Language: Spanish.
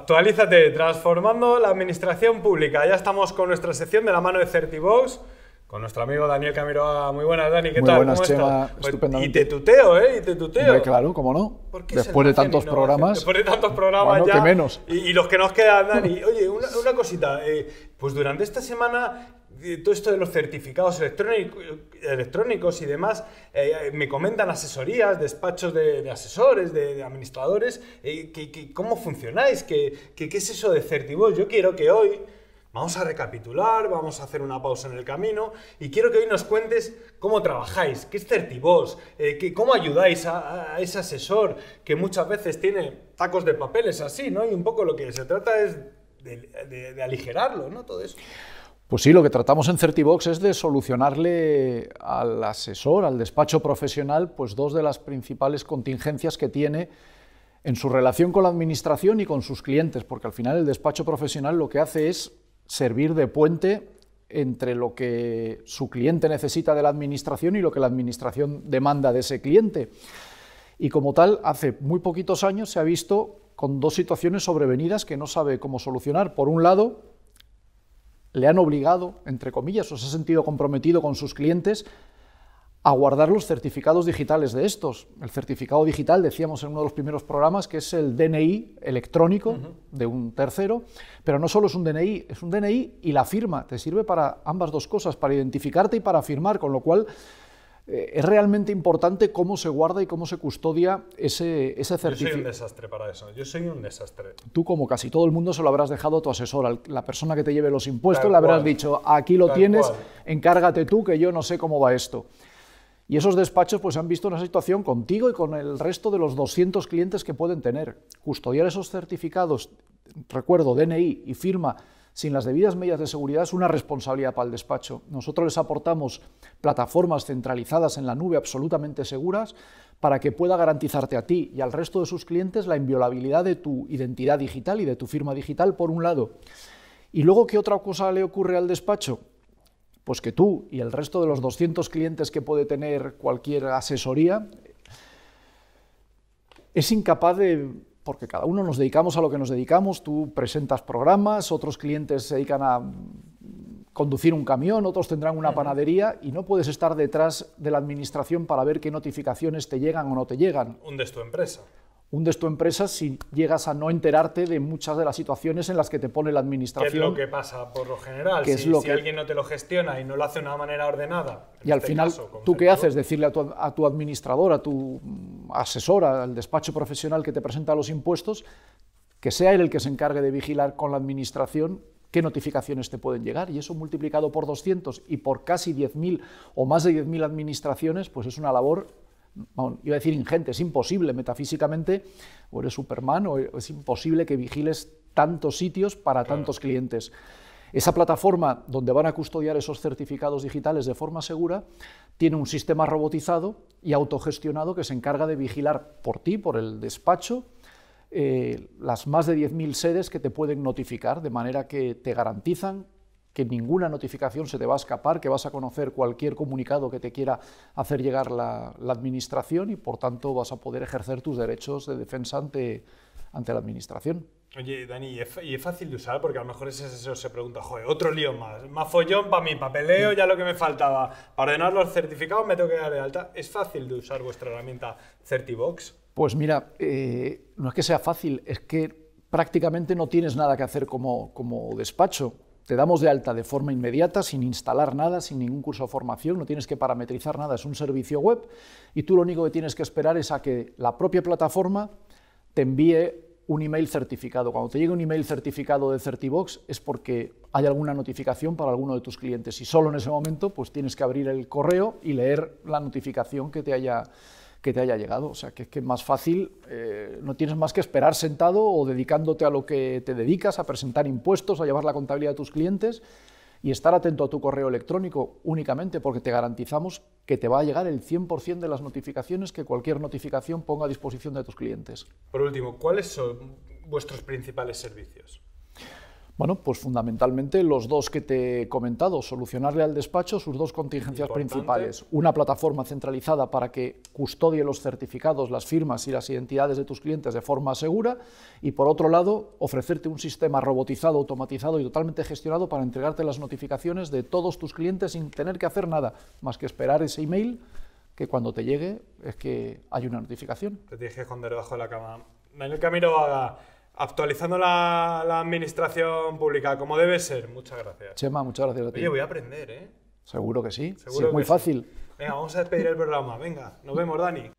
Actualízate transformando la administración pública. Ya estamos con nuestra sección de la mano de Certivox. Con nuestro amigo Daniel Camiroa. Muy buenas, Dani, ¿qué Muy Buenas, Chema, pues, Y te tuteo, ¿eh? Y te tuteo. claro, cómo no. Después de tantos programas. Después de tantos programas ya. Y, los que nos quedan, Dani. Oye, una, cosita. Eh, pues durante esta semana eh, todo esto de los certificados electrónicos y demás, eh, me comentan asesorías, despachos de, asesores, de, administradores, ¿Y que, cómo funcionáis, ¿Qué, qué es eso de certivo? Yo quiero que hoy Vamos a recapitular, vamos a hacer una pausa en el camino y quiero que hoy nos cuentes cómo trabajáis, qué es CertiBox, eh, cómo ayudáis a, ese asesor que muchas veces tiene tacos de papeles así, ¿no? Y un poco lo que se trata es de, aligerarlo, ¿no? Todo eso. Pues sí, lo que tratamos en Certivox es de solucionarle al asesor, al despacho profesional, pues dos de las principales contingencias que tiene en su relación con la administración y con sus clientes, porque al final el despacho profesional lo que hace es servir de puente entre lo que su cliente necesita de la administración y lo que la administración demanda de ese cliente. Y como tal, hace muy poquitos años se ha visto con dos situaciones sobrevenidas que no sabe cómo solucionar. Por un lado, le han obligado, entre comillas, o se ha sentido comprometido con sus clientes a guardar los certificados digitales de estos. El certificado digital, decíamos en uno de los primeros programas, que es el DNI electrónico de un tercero, pero no solo es un DNI, es un DNI y la firma, te sirve para ambas dos cosas, para identificarte y para firmar, con lo cual eh, es realmente importante cómo se guarda y cómo se custodia ese, ese certificado. Yo soy un desastre para eso, yo soy un desastre. Tú, como casi todo el mundo, se lo habrás dejado a tu asesor, la persona que te lleve los impuestos, le habrás dicho, aquí lo tienes, encárgate tú, que yo no sé cómo va esto. Y esos despachos pues, han visto una situación contigo y con el resto de los 200 clientes que pueden tener. Custodiar esos certificados, recuerdo, DNI y firma, sin las debidas medidas de seguridad es una responsabilidad para el despacho. Nosotros les aportamos plataformas centralizadas en la nube absolutamente seguras para que pueda garantizarte a ti y al resto de sus clientes la inviolabilidad de tu identidad digital y de tu firma digital, por un lado. Y luego, ¿qué otra cosa le ocurre al despacho? pues que tú y el resto de los 200 clientes que puede tener cualquier asesoría es incapaz de porque cada uno nos dedicamos a lo que nos dedicamos, tú presentas programas, otros clientes se dedican a conducir un camión, otros tendrán una panadería y no puedes estar detrás de la administración para ver qué notificaciones te llegan o no te llegan. ¿De tu empresa hundes tu empresa si llegas a no enterarte de muchas de las situaciones en las que te pone la administración. ¿Qué es lo que pasa por lo general? si, alguien no te lo gestiona y no lo hace de una manera ordenada. Y al este final, ¿tú qué haces? Decirle a tu, a tu administrador, a tu mm, asesora, al despacho profesional que te presenta los impuestos, que sea él el que se encargue de vigilar con la administración qué notificaciones te pueden llegar. Y eso multiplicado por 200 y por casi 10.000 o más de 10.000 administraciones, pues es una labor iba a decir ingente, es imposible metafísicamente, o eres Superman, o es imposible que vigiles tantos sitios para tantos clientes. Esa plataforma donde van a custodiar esos certificados digitales de forma segura tiene un sistema robotizado y autogestionado que se encarga de vigilar por ti, por el despacho, eh, las más de 10.000 sedes que te pueden notificar, de manera que te garantizan que ninguna notificación se te va a escapar, que vas a conocer cualquier comunicado que te quiera hacer llegar la, Administración y, por tanto, vas a poder ejercer tus derechos de defensa ante, ante la Administración. Oye, Dani, ¿y es, fácil de usar? Porque a lo mejor ese asesor se pregunta, joder, otro lío más, más follón para mi papeleo, ya lo que me faltaba. Para ordenar los certificados me tengo que dar de alta. ¿Es fácil de usar vuestra herramienta Certibox? Pues mira, eh, no es que sea fácil, es que prácticamente no tienes nada que hacer como, como despacho. Te damos de alta de forma inmediata, sin instalar nada, sin ningún curso de formación, no tienes que parametrizar nada, es un servicio web y tú lo único que tienes que esperar es a que la propia plataforma te envíe un email certificado. Cuando te llegue un email certificado de Certibox es porque hay alguna notificación para alguno de tus clientes y solo en ese momento pues tienes que abrir el correo y leer la notificación que te haya que te haya llegado. O sea, que es que más fácil, eh, no tienes más que esperar sentado o dedicándote a lo que te dedicas, a presentar impuestos, a llevar la contabilidad de tus clientes y estar atento a tu correo electrónico únicamente porque te garantizamos que te va a llegar el 100% de las notificaciones que cualquier notificación ponga a disposición de tus clientes. Por último, ¿cuáles son vuestros principales servicios? Bueno, pues fundamentalmente los dos que te he comentado, solucionarle al despacho sus dos contingencias principales. Una plataforma centralizada para que custodie los certificados, las firmas y las identidades de tus clientes de forma segura y por otro lado ofrecerte un sistema robotizado, automatizado y totalmente gestionado para entregarte las notificaciones de todos tus clientes sin tener que hacer nada más que esperar ese email que cuando te llegue es que hay una notificación. Te tienes que esconder debajo de la cama. En camino haga actualizando la, administración pública como debe ser. Muchas gracias. Chema, muchas gracias a ti. Oye, voy a aprender, ¿eh? Seguro que sí. es muy fácil. Venga, vamos a despedir el programa. Venga, nos vemos, Dani.